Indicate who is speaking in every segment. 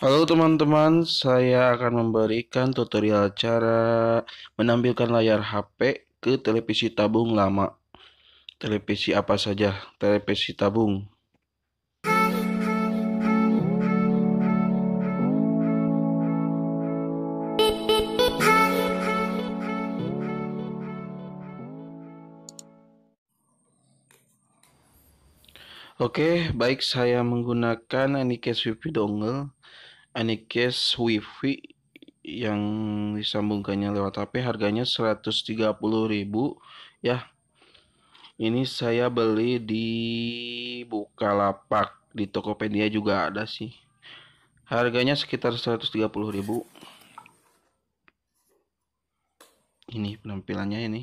Speaker 1: Halo teman-teman, saya akan memberikan tutorial cara menampilkan layar HP ke televisi tabung lama. Televisi apa saja? Televisi tabung. Oke, baik saya menggunakan Anycase Wifi Dongle Anikes Wifi yang disambungkannya lewat HP harganya 130.000 ya. Ini saya beli di Bukalapak, di Tokopedia juga ada sih. Harganya sekitar 130.000. Ini penampilannya ini.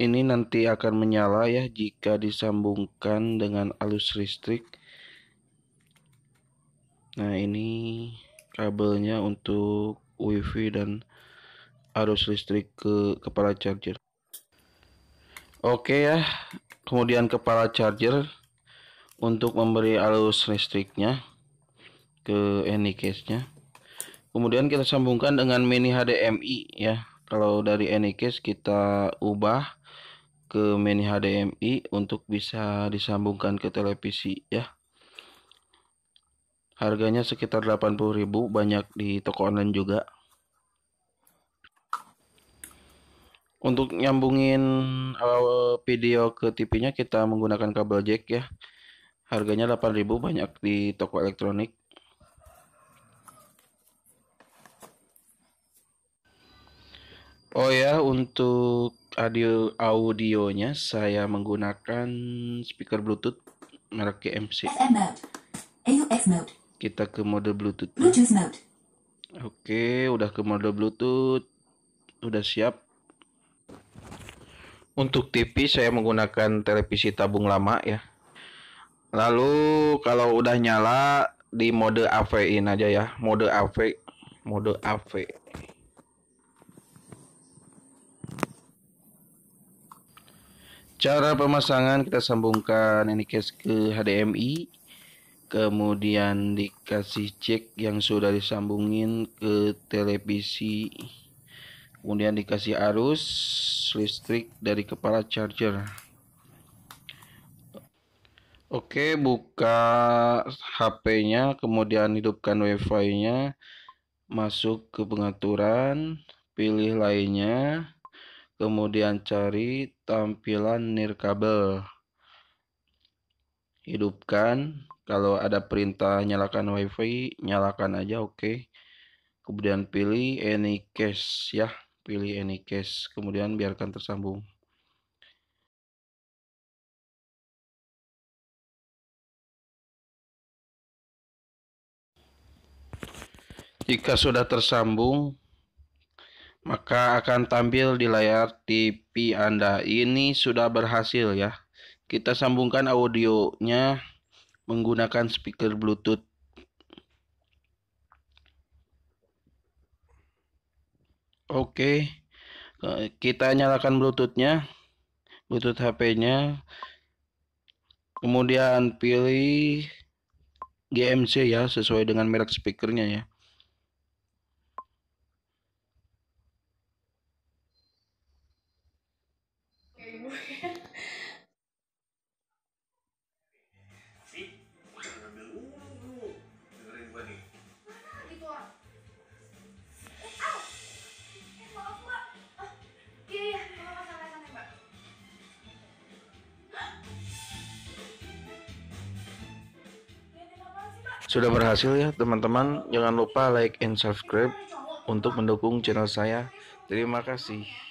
Speaker 1: Ini nanti akan menyala ya jika disambungkan dengan alus listrik Nah, ini kabelnya untuk WiFi dan arus listrik ke kepala charger. Oke ya. Kemudian kepala charger untuk memberi arus listriknya ke any case-nya. Kemudian kita sambungkan dengan mini HDMI ya. Kalau dari any case kita ubah ke mini HDMI untuk bisa disambungkan ke televisi ya. Harganya sekitar 80.000, banyak di toko online juga. Untuk nyambungin video ke TV-nya kita menggunakan kabel jack ya. Harganya 8.000 banyak di toko elektronik. Oh ya, untuk audio audionya saya menggunakan speaker Bluetooth merek GMC. FM mode. mode kita ke mode Bluetooth. Bluetooth mode. Oke, udah ke mode Bluetooth. Udah siap. Untuk TV saya menggunakan televisi tabung lama ya. Lalu kalau udah nyala di mode AV-in aja ya, mode AV, mode AV. Cara pemasangan kita sambungkan ini case ke HDMI kemudian dikasih cek yang sudah disambungin ke televisi kemudian dikasih arus listrik dari kepala charger Oke, buka HP-nya, kemudian hidupkan WiFi-nya, masuk ke pengaturan, pilih lainnya, kemudian cari tampilan nirkabel hidupkan kalau ada perintah nyalakan wifi nyalakan aja oke okay. kemudian pilih any case ya pilih any case kemudian biarkan tersambung jika sudah tersambung maka akan tampil di layar TV Anda ini sudah berhasil ya kita sambungkan audionya menggunakan speaker Bluetooth. Oke, kita nyalakan Bluetooth-nya, Bluetoothnya, bluetooth hp nya Kemudian pilih GMC ya, sesuai dengan merek speakernya ya. Sudah berhasil ya teman-teman. Jangan lupa like and subscribe untuk mendukung channel saya. Terima kasih.